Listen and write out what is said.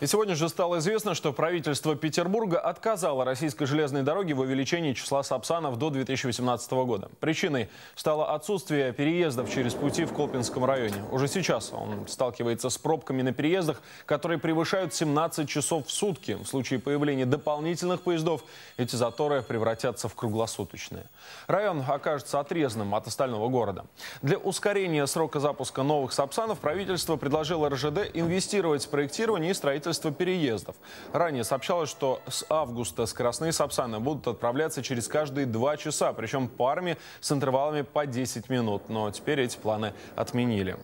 И сегодня же стало известно, что правительство Петербурга отказало российской железной дороге в увеличении числа сапсанов до 2018 года. Причиной стало отсутствие переездов через пути в Колпинском районе. Уже сейчас он сталкивается с пробками на переездах, которые превышают 17 часов в сутки. В случае появления дополнительных поездов эти заторы превратятся в круглосуточные. Район окажется отрезанным от остального города. Для ускорения срока запуска новых сапсанов правительство предложило РЖД инвестировать в проектирование и строительство строительство переездов. Ранее сообщалось, что с августа скоростные «Сапсаны» будут отправляться через каждые два часа, причем парами с интервалами по 10 минут. Но теперь эти планы отменили.